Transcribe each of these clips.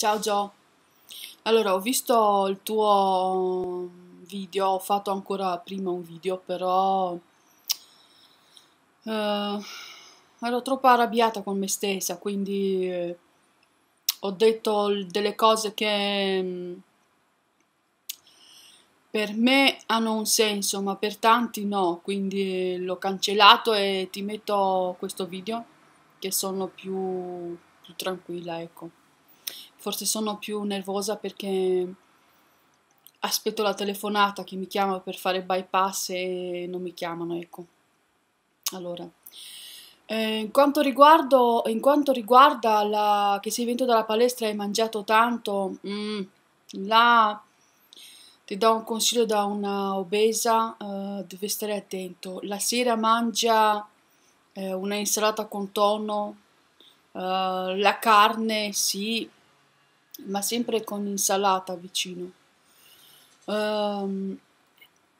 Ciao Gio, allora ho visto il tuo video, ho fatto ancora prima un video, però eh, ero troppo arrabbiata con me stessa, quindi eh, ho detto delle cose che mm, per me hanno un senso, ma per tanti no, quindi l'ho cancellato e ti metto questo video che sono più, più tranquilla, ecco forse sono più nervosa perché aspetto la telefonata che mi chiama per fare bypass e non mi chiamano, ecco. Allora, eh, in, quanto riguardo, in quanto riguarda la, che sei venuto dalla palestra e hai mangiato tanto, mm, là ti do un consiglio da una obesa, eh, devi stare attento. La sera mangia eh, una insalata con tonno, eh, la carne sì, ma sempre con insalata vicino. Um,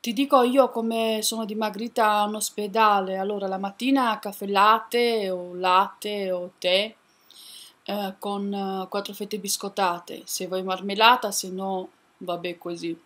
ti dico io come sono dimagrita in ospedale, allora la mattina caffè latte o latte o tè eh, con eh, quattro fette biscottate, se vuoi marmellata, se no vabbè così.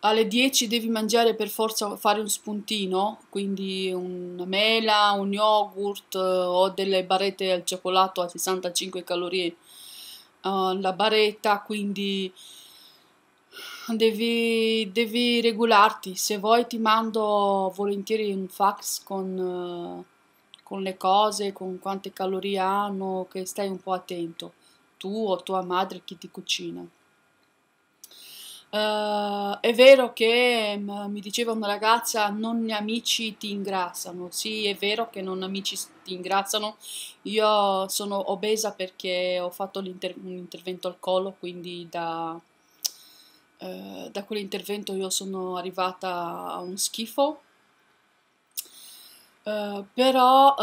Alle 10 devi mangiare per forza fare un spuntino, quindi una mela, un yogurt eh, o delle barrette al cioccolato a 65 calorie Ah, la baretta, quindi devi, devi, regolarti. Se vuoi ti mando volentieri un fax con, uh, con le cose, con quante calorie hanno, che stai un po' attento, tu o tua madre chi ti cucina. Uh, è vero che m- mm, mi diceva una ragazza non amici ti ingrassano, sì è vero che non amici ti ingrassano, io sono obesa perché ho fatto un intervento al collo, quindi da, uh, da quell'intervento io sono arrivata a un schifo, uh, però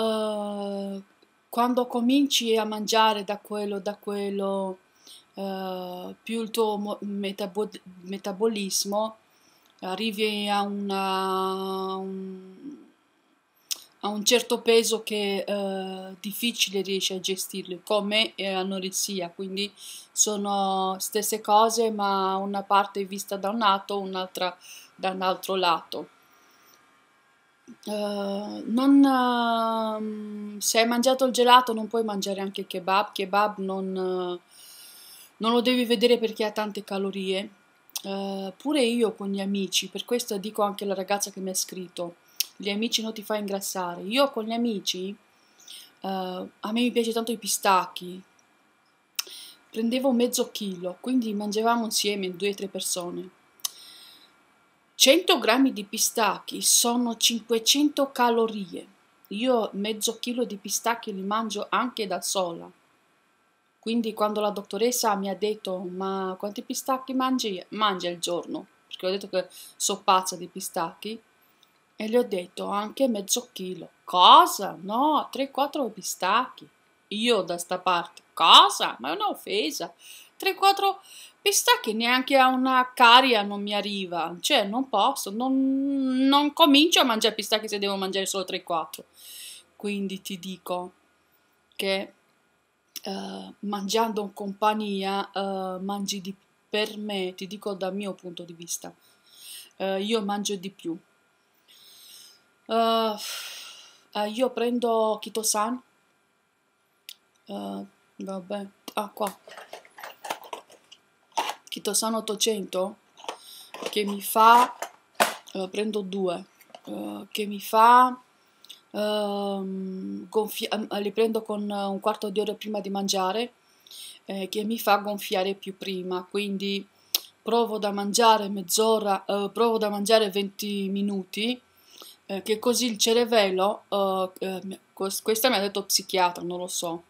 quando cominci a mangiare da quello, da quello, eh, più il tuo metabo metabolismo arrivi a, una, un, a, un, certo peso che eh, difficile riesci a gestirlo, come anoressia, quindi sono stesse cose ma una parte vista da un lato, un'altra da un altro lato. Uh, non, uh, se hai mangiato il gelato non puoi mangiare anche kebab, kebab non, uh, non lo devi vedere perché ha tante calorie. Uh, pure io con gli amici, per questo dico anche alla ragazza che mi ha scritto, gli amici non ti fa ingrassare. Io con gli amici, uh, a me mi piace tanto i pistacchi, prendevo mezzo chilo, quindi mangiavamo insieme due o tre persone. 100 grammi di pistacchi sono 500 calorie. Io mezzo chilo di pistacchi li mangio anche da sola quindi quando la dottoressa mi ha detto ma quanti pistacchi mangi? Mangia al giorno, perché ho detto che so pazza di pistacchi, e le ho detto anche mezzo chilo. Cosa? No, 3-4 pistacchi. Io da sta parte. Cosa? Ma è un'offesa. 3-4 pistacchi neanche a una caria non mi arriva. Cioè, non posso, non, non comincio a mangiare pistacchi se devo mangiare solo 3-4. Quindi ti dico che eh, mangiando in compagnia uh, mangi di Per me, ti dico dal mio punto di vista, uh, io mangio di più. io prendo Kitosan. vabbè, ah qua. Kitosan 800 che mi fa... prendo due. che mi fa ehm, gonfi- ehm, li prendo con eh, un quarto di ora prima di mangiare eh, che mi fa gonfiare più prima, quindi provo da mangiare mezz'ora, eh, provo da mangiare 20 minuti, eh, che così il cervello, eh, ehm, questa mi ha detto psichiatra, non lo so,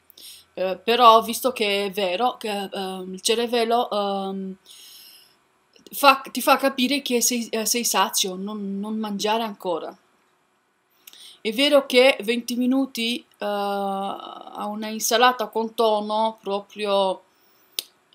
eh, però visto che è vero, che, ehm, il cervello... Fa, ti fa capire che sei, sei sazio, non, non mangiare ancora. È vero che 20 minuti uh, a una insalata con tonno, proprio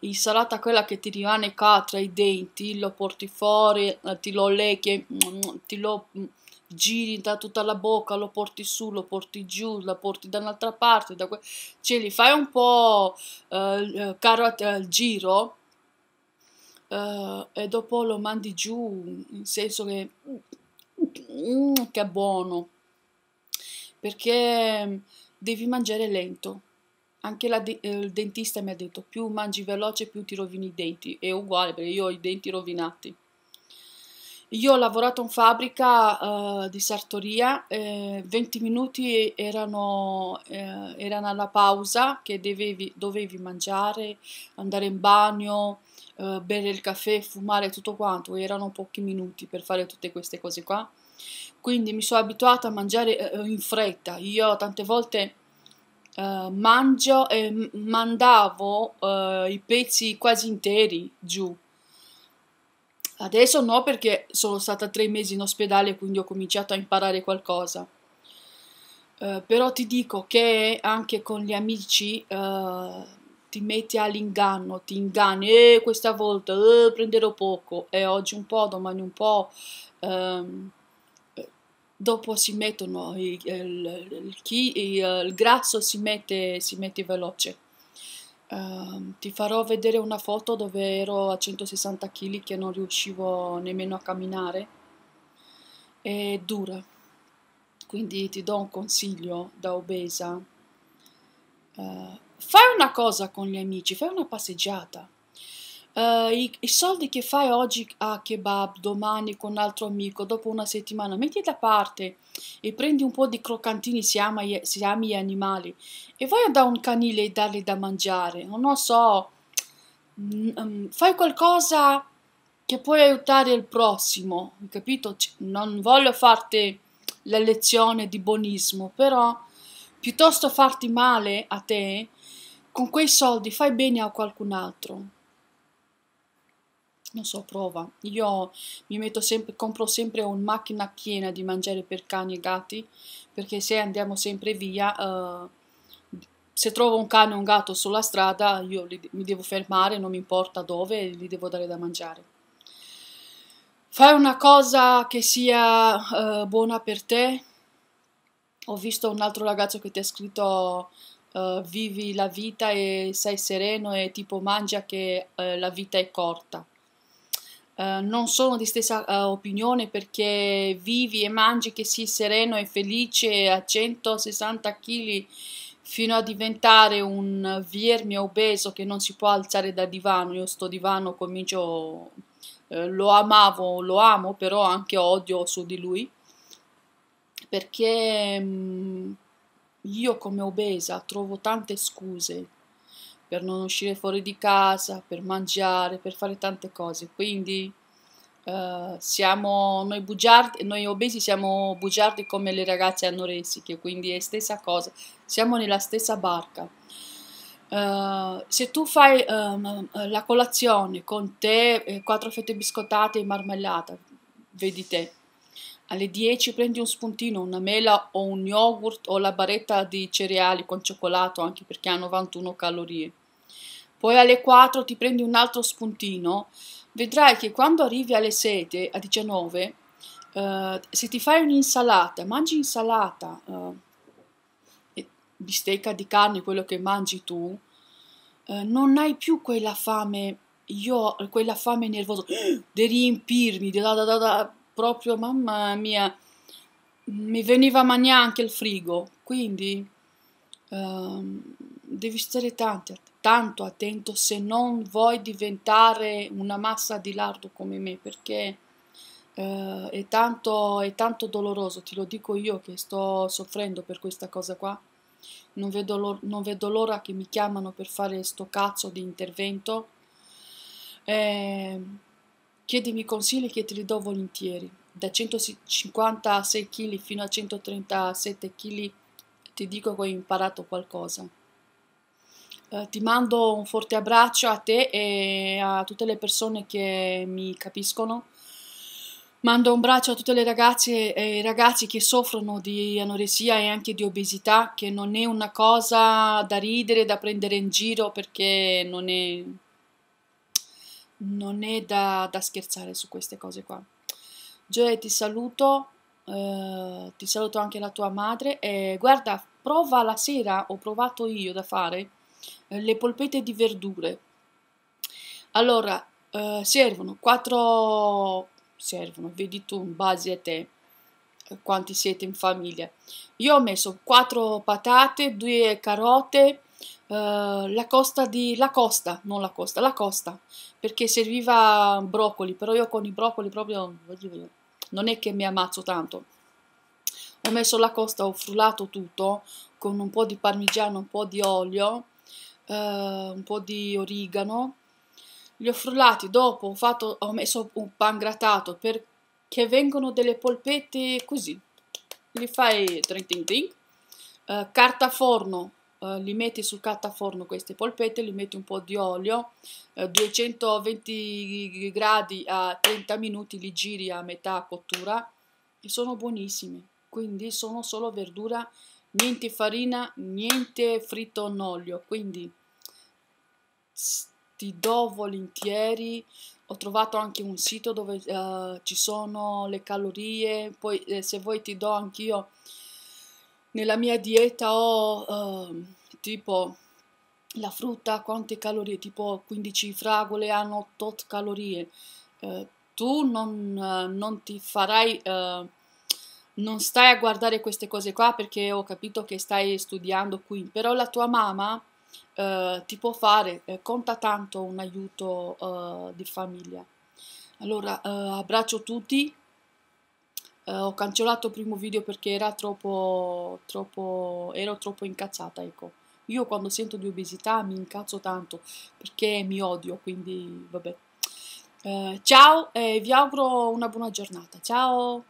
insalata quella che ti rimane qua tra i denti, lo porti fuori, eh, ti lo lecchi, mm, ti lo mm, giri da tutta la bocca, lo porti su, lo porti giù, lo porti da un'altra parte, da que- cioè li fai un po' eh, eh caro al giro eh, e dopo lo mandi giù, nel senso che, mm, che è buono perché mm, devi mangiare lento. Anche de- eh, il dentista mi ha detto, più mangi veloce più ti rovini i denti. È uguale perché io ho i denti rovinati. Io ho lavorato in fabbrica uh, di sartoria, eh, 20 minuti erano, eh, erano alla pausa che devevi, dovevi mangiare, andare in bagno, eh, bere il caffè, fumare tutto quanto, erano pochi minuti per fare tutte queste cose qua. Quindi mi sono abituata a mangiare eh, eh, in fretta. Io tante volte eh, mangio e mandavo eh, i pezzi quasi interi giù. Adesso no perché sono stata tre mesi in ospedale quindi ho cominciato a imparare qualcosa. Uh, però ti dico che anche con gli amici uh, ti metti all'inganno, ti inganni, eh, questa volta eh, prenderò poco, e oggi un po', domani un po'. Um, dopo si mettono il, il, il, il, il grasso si mette, si mette veloce. Uh, ti farò vedere una foto dove ero a 160 kg che non riuscivo nemmeno a camminare. È dura, quindi ti do un consiglio da obesa. Uh, fai una cosa con gli amici, fai una passeggiata eh, i, i, soldi che fai oggi a ah, kebab, domani con un altro amico, dopo una settimana, metti da parte e prendi un po' di croccantini se ami, se ami gli animali e vai a dare un canile e dargli da mangiare, non so, um, fai qualcosa che puoi aiutare il prossimo, capito? C cioè, non voglio farti la lezione di buonismo, però piuttosto farti male a te, con quei soldi fai bene a qualcun altro non so, prova. Io mi metto sempre, compro sempre una macchina piena di mangiare per cani e gatti, perché se andiamo sempre via, uh, se trovo un cane o un gatto sulla strada, io li, mi devo fermare, non mi importa dove, li devo dare da mangiare. Fai una cosa che sia uh, buona per te. Ho visto un altro ragazzo che ti ha scritto uh, vivi la vita e sei sereno e tipo mangia che la vita è corta eh, non sono di stessa uh, opinione perché vivi e mangi che sii sereno e felice a 160 kg fino a diventare un vierme obeso che non si può alzare da divano. Io sto divano comincio, uh, lo amavo, lo amo, però anche odio su di lui perché um, io come obesa trovo tante scuse per non uscire fuori di casa, per mangiare, per fare tante cose. Quindi eh, siamo noi bugiardi, noi obesi siamo bugiardi come le ragazze anoressiche, quindi è stessa cosa, siamo nella stessa barca. Uh, se tu fai um, la colazione con te, eh, quattro fette biscottate e marmellata, vedi te, alle 10 prendi un spuntino, una mela o un yogurt o la baretta di cereali con cioccolato, anche perché ha 91 calorie poi alle 4 ti prendi un altro spuntino, vedrai che quando arrivi alle 7, a 19, eh, se ti fai un'insalata, mangi insalata, eh, bistecca di carne, quello che mangi tu, eh, non hai più quella fame, io ho quella fame nervosa, di riempirmi, di da da da da, proprio mamma mia, mi veniva ma anche il frigo, quindi ehm, devi stare tanti attenti tanto attento se non vuoi diventare una massa di lardo come me, perché eh, è, tanto, è tanto doloroso, ti lo dico io che sto soffrendo per questa cosa qua. Non vedo, l'ora, non vedo l'ora che mi chiamano per fare sto cazzo di intervento. Eh, chiedimi consigli che te li do volentieri. Da 156 kg fino a 137 kg ti dico che ho imparato qualcosa. Uh, ti mando un forte abbraccio a te e a tutte le persone che mi capiscono. Mando un abbraccio a tutte le ragazze e i ragazzi che soffrono di anoressia e anche di obesità, che non è una cosa da ridere, da prendere in giro, perché non è, non è da, da scherzare su queste cose qua. Gioe, ti saluto, uh, ti saluto anche la tua madre e guarda, prova la sera, ho provato io da fare eh, le polpette di verdure. Allora, eh, servono 4 servono, vedi tu in base a te eh, quanti siete in famiglia. Io ho messo 4 patate, 2 carote, eh, la costa di la costa, non la costa, la costa, perché serviva broccoli, però io con i broccoli proprio non è che mi ammazzo tanto. Ho messo la costa, ho frullato tutto con un po' di parmigiano, un po' di olio eh, un po' di origano, li ho frullati, dopo ho, fatto, ho messo un pan grattato perché vengono delle polpette così, li fai trin tin tin, eh, carta forno, eh, li metti sul carta forno queste polpette, li metti un po' di olio, 220 eh, gradi a 30 minuti li giri a metà cottura e sono buonissimi, quindi sono solo verdura niente farina, niente fritto in olio, quindi ti do volentieri. Ho trovato anche un sito dove uh, ci sono le calorie, poi eh, se vuoi ti do anch'io nella mia dieta ho uh, tipo la frutta quante calorie, tipo 15 fragole hanno tot calorie. Uh, tu non, eh, non ti farai non stai a guardare queste cose qua perché ho capito che stai studiando qui, però la tua mamma eh, ti può fare, eh, conta tanto un aiuto eh, di famiglia. Allora, eh, abbraccio tutti, eh, ho cancellato il primo video perché era troppo, troppo, ero troppo incazzata, ecco. Io quando sento di obesità mi incazzo tanto perché mi odio, quindi vabbè. Eh, ciao e vi auguro una buona giornata. Ciao!